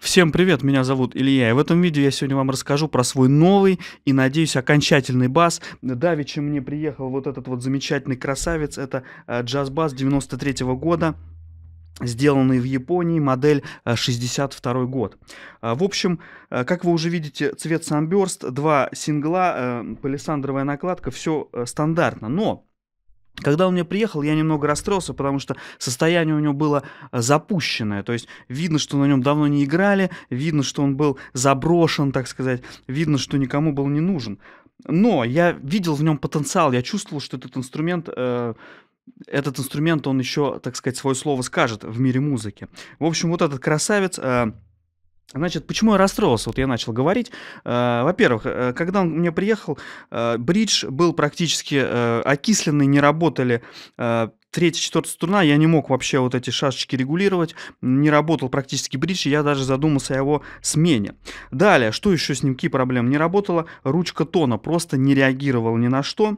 Всем привет, меня зовут Илья, и в этом видео я сегодня вам расскажу про свой новый и, надеюсь, окончательный бас. Давича мне приехал вот этот вот замечательный красавец, это э, джаз-бас 93 -го года сделанный в Японии, модель 62 э, год. Э, в общем, как вы уже видите, цвет Sunburst, два сингла, палисандровая накладка, все стандартно. Но когда он мне приехал, я немного расстроился, потому что состояние у него было э, запущенное. То есть видно, что на нем давно не играли, видно, что он был заброшен, так сказать, видно, что никому был не нужен. Но я видел в нем потенциал, я чувствовал, что этот инструмент... Э, этот инструмент, он еще, так сказать, свое слово скажет в мире музыки. В общем, вот этот красавец... Э, Значит, почему я расстроился? Вот я начал говорить. Э, во-первых, э, когда он мне приехал, э, бридж был практически окисленный, не работали третья, четвертая струна, я не мог вообще вот эти шашечки регулировать, не работал практически бридж, и я даже задумался о его смене. Далее, что еще с ним, какие проблемы? Не работала ручка тона, просто не реагировал ни на что.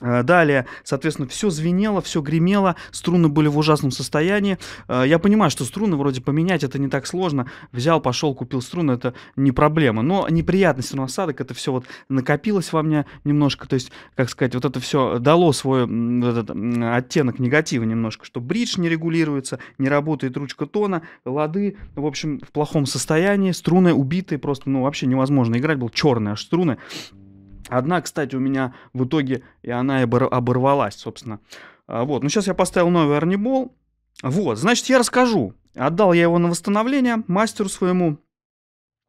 Э, далее, соответственно, все звенело, все гремело, струны были в ужасном состоянии. Э, я понимаю, что струны вроде поменять это не так сложно. Взял, пошел, купил струны, это не проблема. Но неприятность на осадок, это все вот накопилось во мне немножко. То есть, как сказать, вот это все дало свой этот, оттенок негатива немножко, что бридж не регулируется, не работает ручка тона, лады, в общем, в плохом состоянии, струны убитые, просто, ну, вообще невозможно играть, был черный, аж струны. Одна, кстати, у меня в итоге и она оборвалась, собственно. А, вот, ну сейчас я поставил новый арнибол. Вот, значит, я расскажу. Отдал я его на восстановление мастеру своему.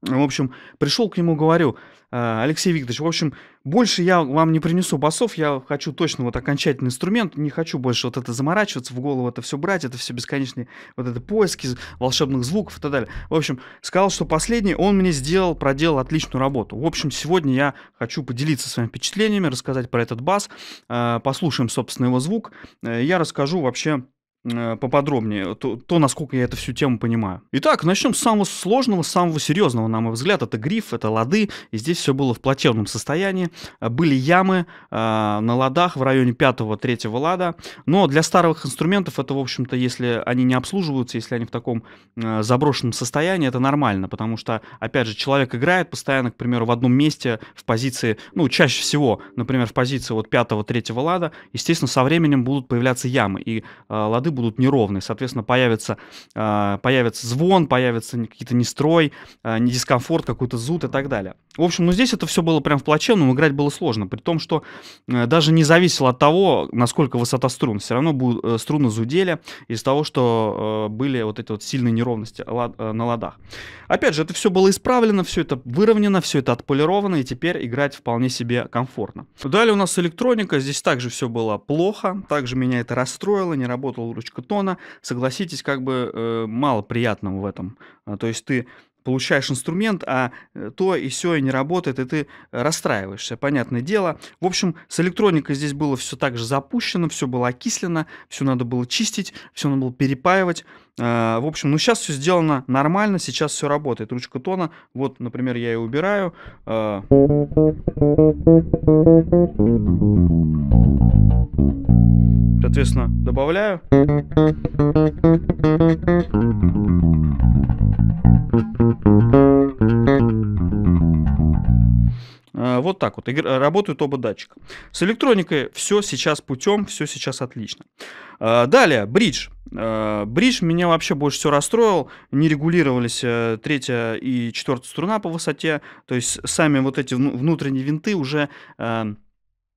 В общем, пришел к нему, говорю, «Э, Алексей Викторович, в общем, больше я вам не принесу басов, я хочу точно вот окончательный инструмент, не хочу больше вот это заморачиваться, в голову это все брать, это все бесконечные вот это поиски волшебных звуков и так далее. В общем, сказал, что последний, он мне сделал, проделал отличную работу. В общем, сегодня я хочу поделиться своими впечатлениями, рассказать про этот бас, э, послушаем, собственно, его звук. Э, я расскажу вообще Э, поподробнее то, то, насколько я эту всю тему понимаю. Итак, начнем с самого сложного, самого серьезного, на мой взгляд. Это гриф, это лады. И здесь все было в плачевном состоянии. Э, были ямы э, на ладах в районе 5-3 лада. Но для старых инструментов это, в общем-то, если они не обслуживаются, если они в таком э, заброшенном состоянии, это нормально. Потому что, опять же, человек играет постоянно, к примеру, в одном месте в позиции, ну, чаще всего, например, в позиции вот 5-3 лада, естественно, со временем будут появляться ямы. И э, лады будут неровные. Соответственно, появится, а, появится звон, появится какие-то нестрой, э, а, дискомфорт, какой-то зуд и так далее. В общем, ну здесь это все было прям в плачевном, играть было сложно, при том, что э, даже не зависело от того, насколько высота струн, все равно будут, э, струны зудели из-за того, что э, были вот эти вот сильные неровности лад, э, на ладах. Опять же, это все было исправлено, все это выровнено, все это отполировано, и теперь играть вполне себе комфортно. Далее у нас электроника, здесь также все было плохо, также меня это расстроило, не работала ручка тона, согласитесь, как бы э, мало приятного в этом. Э, то есть ты получаешь инструмент, а э, то и все и не работает, и ты расстраиваешься, понятное дело. В общем, с электроникой здесь было все так же запущено, все было окислено, все надо было чистить, все надо было перепаивать. А, в общем, ну сейчас все сделано нормально, сейчас все работает. Ручка тона, вот, например, я ее убираю. А. Соответственно, добавляю. А, вот так вот работают оба датчика. С электроникой все сейчас путем, все сейчас отлично. А, далее, бридж. А, бридж меня вообще больше всего расстроил. Не регулировались э, третья и четвертая струна по высоте. То есть сами вот эти внутренние винты уже эм,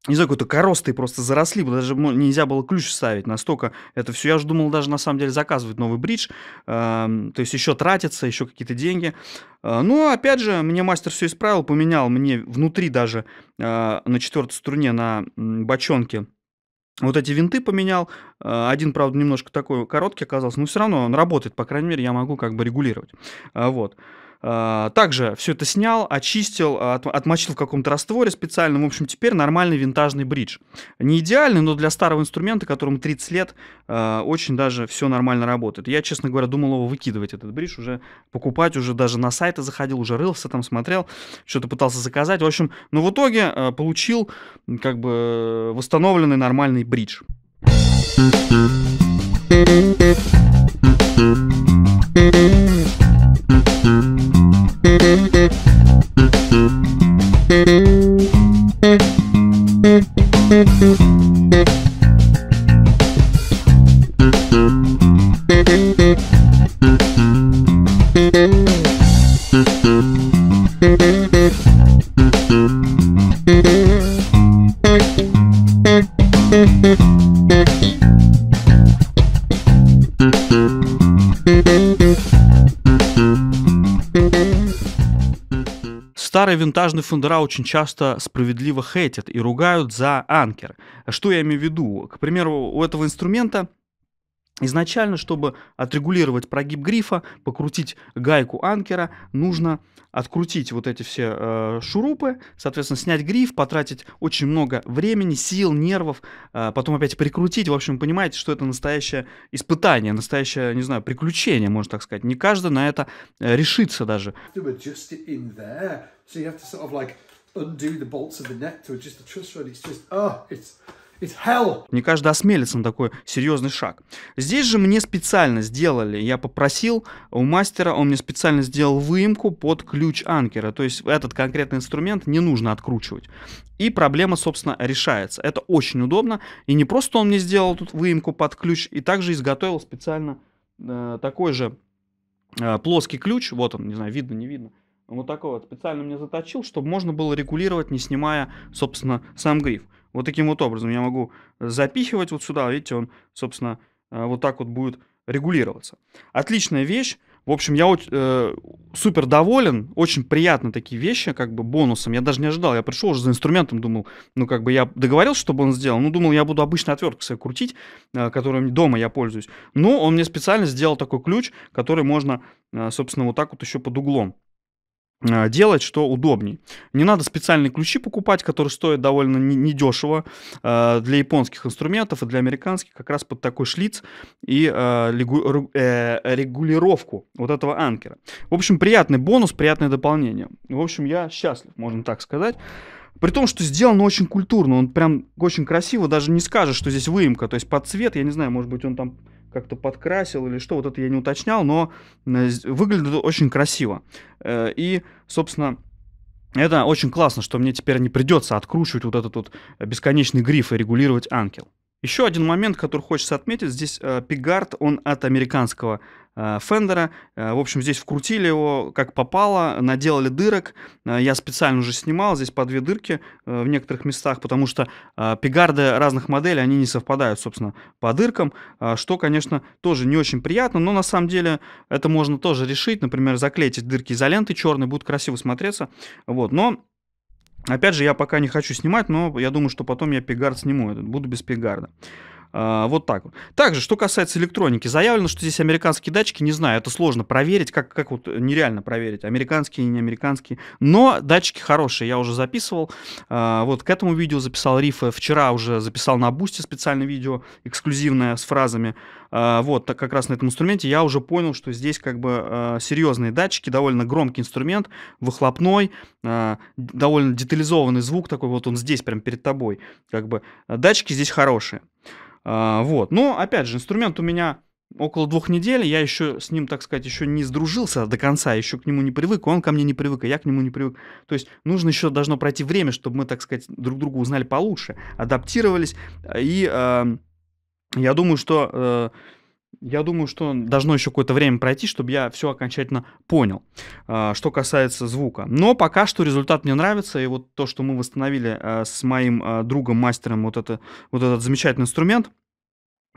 не знаю, какой-то коростой просто заросли, даже нельзя было ключ ставить, настолько это все. Я же думал даже на самом деле заказывать новый бридж, э, то есть еще тратятся еще какие-то деньги. А, но ну, опять же, мне мастер все исправил, поменял мне внутри даже э, на четвертой струне на бочонке вот эти винты поменял. А, один, правда, немножко такой короткий оказался, но все равно он работает, по крайней мере, я могу как бы регулировать. Вот. А, также все это снял, очистил, а, отмочил в каком-то растворе специальном. В общем, теперь нормальный винтажный бридж. Не идеальный, но для старого инструмента, которому 30 лет, а, очень даже все нормально работает. Я, честно говоря, думал его выкидывать, этот бридж, уже покупать, уже даже на сайты заходил, уже рылся там, смотрел, что-то пытался заказать. В общем, но в итоге получил как бы восстановленный нормальный бридж. Старые винтажные фундера очень часто справедливо хейтят и ругают за анкер. Что я имею в виду? К примеру, у этого инструмента Изначально, чтобы отрегулировать прогиб грифа, покрутить гайку анкера, нужно открутить вот эти все э, шурупы, соответственно, снять гриф, потратить очень много времени, сил, нервов, э, потом опять прикрутить. В общем, понимаете, что это настоящее испытание, настоящее, не знаю, приключение, можно так сказать. Не каждый на это э, решится даже. So не каждый осмелится на такой серьезный шаг. Здесь же мне специально сделали, я попросил у мастера, он мне специально сделал выемку под ключ анкера, то есть этот конкретный инструмент не нужно откручивать. И проблема, собственно, решается. Это очень удобно, и не просто он мне сделал тут выемку под ключ, и также изготовил специально э, такой же э, плоский ключ, вот он, не знаю, видно, не видно, вот такой вот специально мне заточил, чтобы можно было регулировать, не снимая, собственно, сам гриф вот таким вот образом. Я могу запихивать вот сюда, видите, он, собственно, э, вот так вот будет регулироваться. Отличная вещь. В общем, я э, супер доволен, очень приятно такие вещи, как бы бонусом. Я даже не ожидал, я пришел уже за инструментом, думал, ну как бы я договорился, чтобы он сделал, ну думал, я буду обычно отвертку себе крутить, э, которым дома я пользуюсь. Но он мне специально сделал такой ключ, который можно, э, собственно, вот так вот еще под углом Э, делать, что удобней. Не надо специальные ключи покупать, которые стоят довольно недешево э, для японских инструментов и для американских, как раз под такой шлиц и э, регулировку вот этого анкера. В общем, приятный бонус, приятное дополнение. В общем, я счастлив, можно так сказать. При том, что сделано очень культурно, он прям очень красиво, даже не скажешь, что здесь выемка, то есть под цвет, я не знаю, может быть, он там как-то подкрасил или что, вот это я не уточнял, но э, выглядит очень красиво. Э, и, собственно, это очень классно, что мне теперь не придется откручивать вот этот вот бесконечный гриф и регулировать анкел. Еще один момент, который хочется отметить, здесь э, Пигард, он от американского э, Фендера, э, в общем, здесь вкрутили его как попало, наделали дырок, я специально уже снимал, здесь по две дырки в некоторых местах, потому что Пигарды разных моделей, они не совпадают, собственно, по дыркам, что, конечно, тоже не очень приятно, но на самом деле это можно тоже решить, например, заклеить дырки изолентой черной, будет красиво смотреться, вот, но Опять же, я пока не хочу снимать, но я думаю, что потом я пигард сниму. Буду без пигарда. А, вот так вот. Также, что касается электроники, заявлено, что здесь американские датчики, не знаю, это сложно проверить, как, как вот э, нереально проверить, американские, или не американские, но датчики хорошие, я уже записывал, а, вот к этому видео записал Риф, э, вчера уже записал на Бусте специальное видео, эксклюзивное, с фразами, а, вот, так как раз на этом инструменте я уже понял, что здесь как бы серьезные датчики, довольно громкий инструмент, выхлопной, довольно детализованный звук такой, вот он здесь прямо перед тобой, как бы, датчики здесь хорошие. А, вот. Но, опять же, инструмент у меня около двух недель. Я еще с ним, так сказать, еще не сдружился до конца, еще к нему не привык, он ко мне не привык, а я к нему не привык. То есть нужно еще должно пройти время, чтобы мы, так сказать, друг друга узнали получше, адаптировались. И э, я думаю, что э, я думаю, что должно еще какое-то время пройти, чтобы я все окончательно понял, а, что касается звука. Но пока что результат мне нравится, и вот то, что мы восстановили э, с моим э, другом, мастером вот, это, вот этот замечательный инструмент –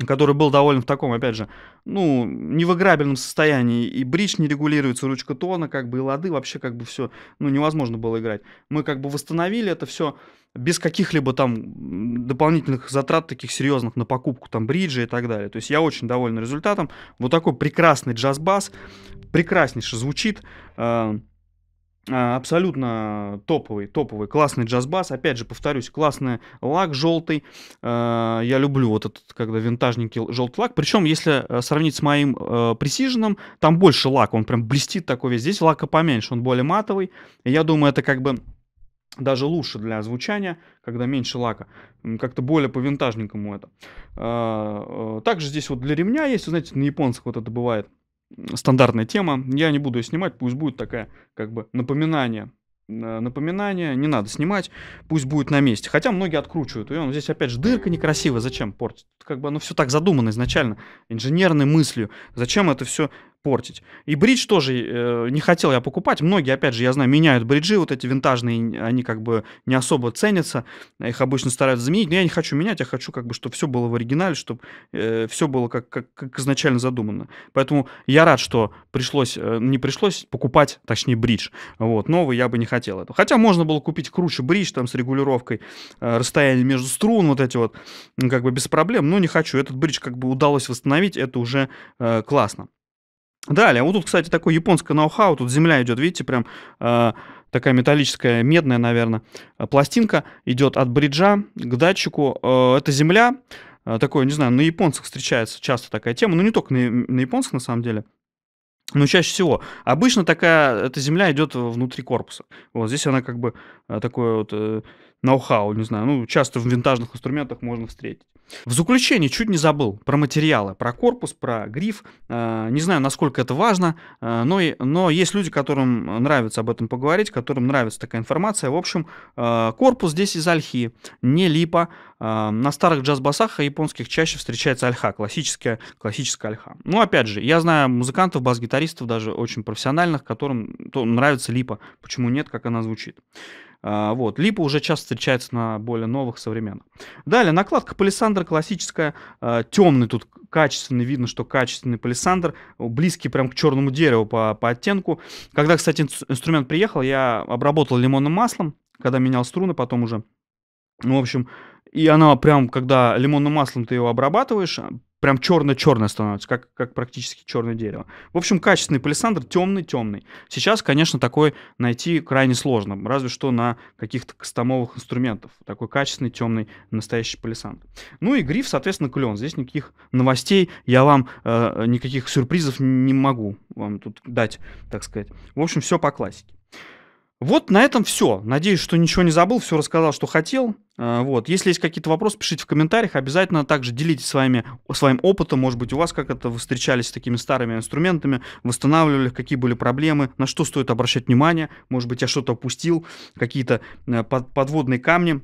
который был довольно в таком, опять же, ну, невыграбельном состоянии. И бридж не регулируется, ручка тона, как бы, и лады, вообще как бы все, ну, невозможно было играть. Мы как бы восстановили это все без каких-либо там дополнительных затрат таких серьезных на покупку там бриджа и так далее. То есть я очень доволен результатом. Вот такой прекрасный джаз-бас, прекраснейше звучит. Э- а, абсолютно топовый, топовый, классный джаз-бас. Опять же, повторюсь, классный лак желтый. А, я люблю вот этот, когда винтажненький желтый лак. Причем, если э, сравнить с моим э, Precision, там больше лак, он прям блестит такой весь. Здесь лака поменьше, он более матовый. Я думаю, это как бы даже лучше для звучания, когда меньше лака. Как-то более по винтажненькому это. А, э, также здесь вот для ремня есть, знаете, на японцах вот это бывает – стандартная тема. Я не буду ее снимать, пусть будет такая, как бы, напоминание э, напоминание, не надо снимать, пусть будет на месте. Хотя многие откручивают. И он ну, здесь опять же дырка некрасивая, зачем портить? Как бы оно все так задумано изначально, инженерной мыслью. Зачем это все портить. И бридж тоже э, не хотел я покупать. Многие, опять же, я знаю, меняют бриджи, вот эти винтажные, они как бы не особо ценятся, их обычно стараются заменить, но я не хочу менять, я хочу как бы, чтобы все было в оригинале, чтобы э, все было как, как, как изначально задумано. Поэтому я рад, что пришлось, э, не пришлось покупать, точнее, бридж. Вот, новый я бы не хотел этого. Хотя можно было купить круче бридж, там, с регулировкой э, расстояния между струн, вот эти вот, как бы без проблем, но не хочу. Этот бридж как бы удалось восстановить, это уже э, классно. Далее, вот тут, кстати, такое японское ноу-хау, тут земля идет, видите, прям э, такая металлическая, медная, наверное, а, пластинка идет от бриджа к датчику. Э, это земля, э, такое, не знаю, на японцах встречается часто такая тема, но ну, не только на, на японцах, на самом деле. Но чаще всего. Обычно такая эта земля идет внутри корпуса. Вот здесь она как бы такое вот э, ноу-хау, не знаю, ну часто в винтажных инструментах можно встретить. В заключение чуть не забыл про материалы, про корпус, про гриф. Э, не знаю, насколько это важно, э, но, но есть люди, которым нравится об этом поговорить, которым нравится такая информация. В общем, э, корпус здесь из альхи, не липа. На старых джаз-басах японских чаще встречается альха, классическая, классическая альха. Ну, опять же, я знаю музыкантов, бас-гитаристов, даже очень профессиональных, которым нравится липа. Почему нет, как она звучит. А, вот. Липа уже часто встречается на более новых, современных. Далее, накладка палисандра классическая, а, темный тут качественный, видно, что качественный палисандр, близкий прям к черному дереву по, по оттенку. Когда, кстати, инструмент приехал, я обработал лимонным маслом, когда менял струны, потом уже. Ну, в общем, и она прям, когда лимонным маслом ты его обрабатываешь, прям черно-черное становится, как, как практически черное дерево. В общем, качественный палисандр темный-темный. Сейчас, конечно, такой найти крайне сложно, разве что на каких-то кастомовых инструментах. Такой качественный, темный, настоящий палисандр. Ну и гриф, соответственно, клен. Здесь никаких новостей, я вам э, никаких сюрпризов не могу вам тут дать, так сказать. В общем, все по классике. Вот на этом все. Надеюсь, что ничего не забыл, все рассказал, что хотел. А, вот. Если есть какие-то вопросы, пишите в комментариях. Обязательно также делитесь своими, своим опытом. Может быть, у вас как это вы встречались с такими старыми инструментами, восстанавливали, какие были проблемы, на что стоит обращать внимание. Может быть, я что-то опустил, какие-то э, подводные камни.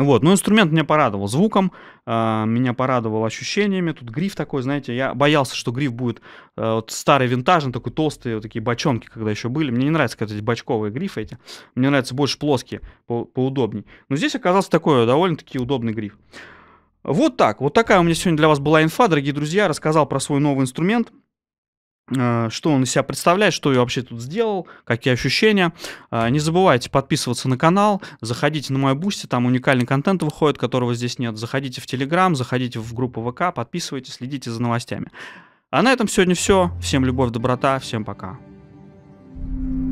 Вот, но инструмент меня порадовал звуком, э, меня порадовал ощущениями. Тут гриф такой, знаете, я боялся, что гриф будет э, вот старый винтажный, такой толстый, вот такие бочонки, когда еще были. Мне не нравятся, когда эти бочковые грифы эти. Мне нравятся больше плоские, по поудобней. Но здесь оказался такой довольно-таки удобный гриф. Вот так. Вот такая у меня сегодня для вас была инфа, дорогие друзья. Рассказал про свой новый инструмент. Э, что он из себя представляет, что я вообще тут сделал, какие ощущения. Э, не забывайте подписываться на канал, заходите на мой бусти, там уникальный контент выходит, которого здесь нет. Заходите в Телеграм, заходите в группу ВК, подписывайтесь, следите за новостями. А на этом сегодня все. Всем любовь, доброта, всем пока. thank you